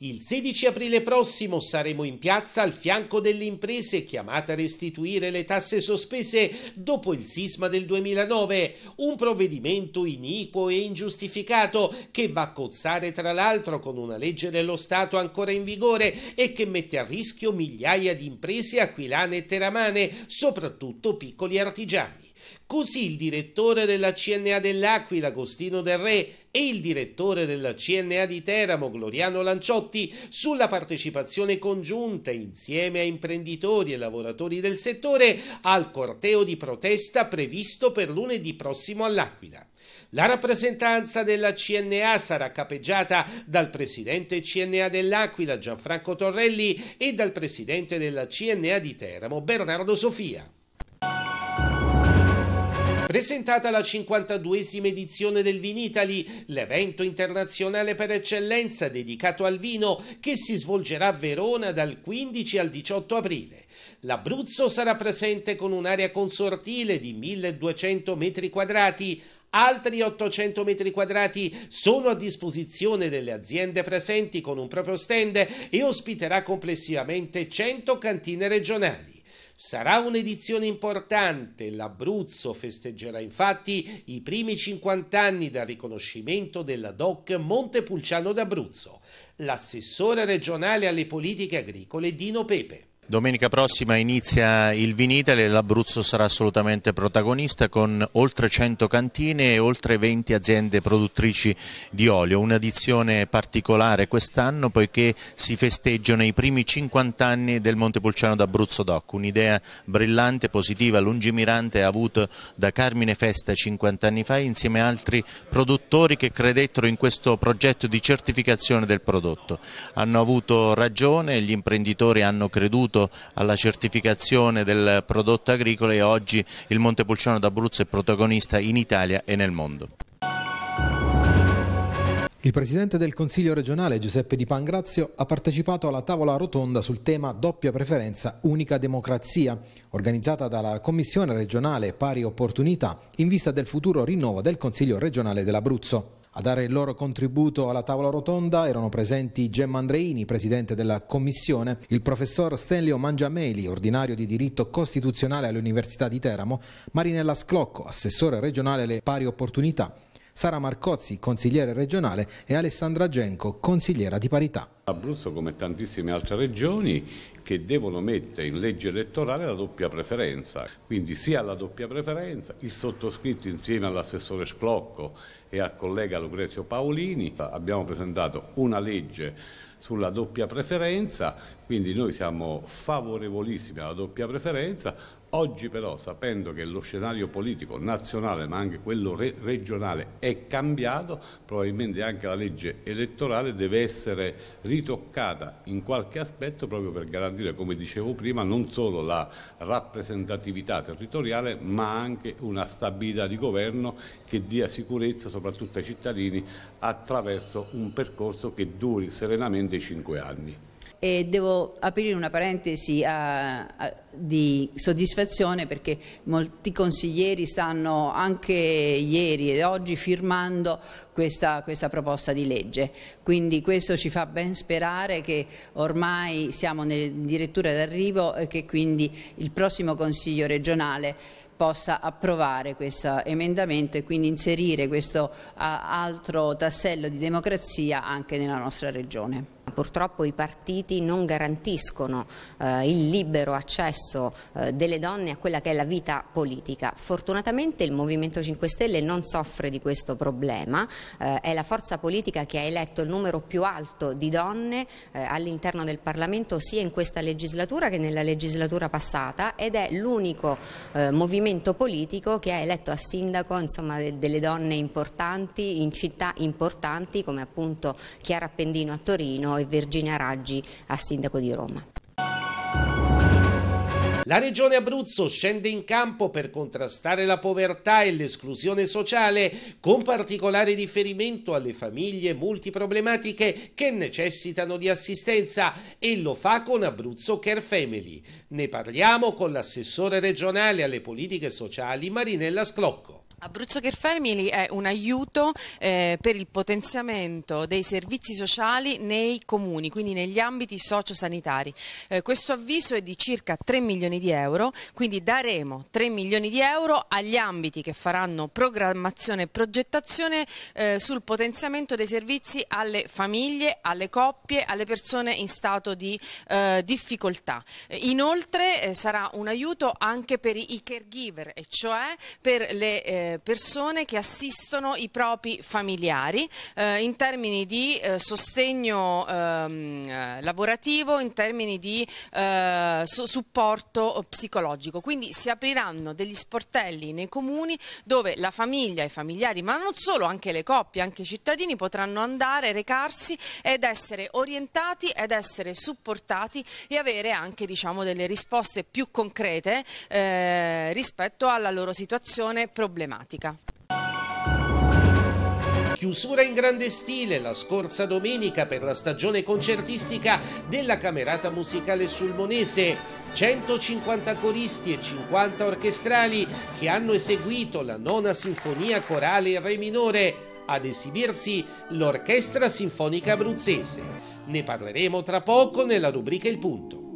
Il 16 aprile prossimo saremo in piazza al fianco delle imprese chiamate a restituire le tasse sospese dopo il sisma del 2009, un provvedimento iniquo e ingiustificato che va a cozzare tra l'altro con una legge dello Stato ancora in vigore e che mette a rischio migliaia di imprese aquilane e teramane, soprattutto piccoli artigiani. Così il direttore della CNA dell'Aquila, Costino Del Re, e il direttore della CNA di Teramo, Gloriano Lanciotti, sulla partecipazione congiunta insieme a imprenditori e lavoratori del settore al corteo di protesta previsto per lunedì prossimo all'Aquila. La rappresentanza della CNA sarà capeggiata dal presidente CNA dell'Aquila Gianfranco Torrelli e dal presidente della CNA di Teramo Bernardo Sofia. Presentata la 52esima edizione del Vinitaly, l'evento internazionale per eccellenza dedicato al vino che si svolgerà a Verona dal 15 al 18 aprile. L'Abruzzo sarà presente con un'area consortile di 1200 metri quadrati, Altri 800 metri quadrati sono a disposizione delle aziende presenti con un proprio stand e ospiterà complessivamente 100 cantine regionali. Sarà un'edizione importante, l'Abruzzo festeggerà infatti i primi 50 anni dal riconoscimento della DOC Montepulciano d'Abruzzo. L'assessore regionale alle politiche agricole Dino Pepe. Domenica prossima inizia il Vinitale, l'Abruzzo sarà assolutamente protagonista con oltre 100 cantine e oltre 20 aziende produttrici di olio. Un'edizione particolare quest'anno poiché si festeggiano i primi 50 anni del Montepulciano d'Abruzzo Doc, un'idea brillante, positiva, lungimirante avuta da Carmine Festa 50 anni fa insieme a altri produttori che credettero in questo progetto di certificazione del prodotto. Hanno avuto ragione, gli imprenditori hanno creduto aiuto alla certificazione del prodotto agricolo e oggi il Monte Pulciano d'Abruzzo è protagonista in Italia e nel mondo. Il Presidente del Consiglio regionale Giuseppe Di Pangrazio ha partecipato alla tavola rotonda sul tema doppia preferenza unica democrazia, organizzata dalla Commissione regionale pari opportunità in vista del futuro rinnovo del Consiglio regionale dell'Abruzzo. A dare il loro contributo alla tavola rotonda erano presenti Gemma Andreini, presidente della commissione, il professor Stelio Mangiameli, ordinario di diritto costituzionale all'Università di Teramo, Marinella Sclocco, assessore regionale alle pari opportunità, Sara Marcozzi, consigliere regionale e Alessandra Genco, consigliera di parità. Abruzzo come tantissime altre regioni che devono mettere in legge elettorale la doppia preferenza, quindi sia la doppia preferenza, il sottoscritto insieme all'assessore Sclocco e al collega Lucrezio Paolini abbiamo presentato una legge sulla doppia preferenza, quindi noi siamo favorevolissimi alla doppia preferenza, Oggi però, sapendo che lo scenario politico nazionale ma anche quello re- regionale è cambiato, probabilmente anche la legge elettorale deve essere ritoccata in qualche aspetto proprio per garantire, come dicevo prima, non solo la rappresentatività territoriale ma anche una stabilità di governo che dia sicurezza soprattutto ai cittadini attraverso un percorso che duri serenamente cinque anni. E devo aprire una parentesi a, a, di soddisfazione perché molti consiglieri stanno anche ieri e oggi firmando questa, questa, proposta di legge. Quindi questo ci fa ben sperare che ormai siamo addirittura d'arrivo e che quindi il prossimo Consiglio regionale possa approvare questo emendamento e quindi inserire questo altro tassello di democrazia anche nella nostra regione. Purtroppo i partiti non garantiscono eh, il libero accesso eh, delle donne a quella che è la vita politica. Fortunatamente il Movimento 5 Stelle non soffre di questo problema, eh, è la forza politica che ha eletto il numero più alto di donne eh, all'interno del Parlamento sia in questa legislatura che nella legislatura passata ed è l'unico eh, movimento politico che ha eletto a sindaco insomma, de delle donne importanti in città importanti come appunto Chiara Appendino a Torino e Virginia Raggi a sindaco di Roma. La Regione Abruzzo scende in campo per contrastare la povertà e l'esclusione sociale, con particolare riferimento alle famiglie multiproblematiche che necessitano di assistenza e lo fa con Abruzzo Care Family. Ne parliamo con l'assessore regionale alle politiche sociali Marinella Sclocco. Abruzzo Care Family è un aiuto eh, per il potenziamento dei servizi sociali nei comuni, quindi negli ambiti sociosanitari. Eh, questo avviso è di circa 3 milioni di euro, quindi daremo 3 milioni di euro agli ambiti che faranno programmazione e progettazione eh, sul potenziamento dei servizi alle famiglie, alle coppie, alle persone in stato di eh, difficoltà. Eh, inoltre eh, sarà un aiuto anche per i caregiver, e cioè per le persone che assistono i propri familiari eh, in termini di eh, sostegno ehm, eh, lavorativo, in termini di eh, so supporto eh, psicologico. Quindi si apriranno degli sportelli nei comuni dove la famiglia, i familiari, ma non solo, anche le coppie, anche i cittadini potranno andare, recarsi ed essere orientati ed essere supportati e avere anche diciamo, delle risposte più concrete rispetto alla loro situazione problematica climatica. Chiusura in grande stile la scorsa domenica per la stagione concertistica della Camerata Musicale Sulmonese. 150 coristi e 50 orchestrali che hanno eseguito la nona sinfonia corale in re minore, ad esibirsi l'Orchestra Sinfonica Abruzzese. Ne parleremo tra poco nella rubrica Il Punto.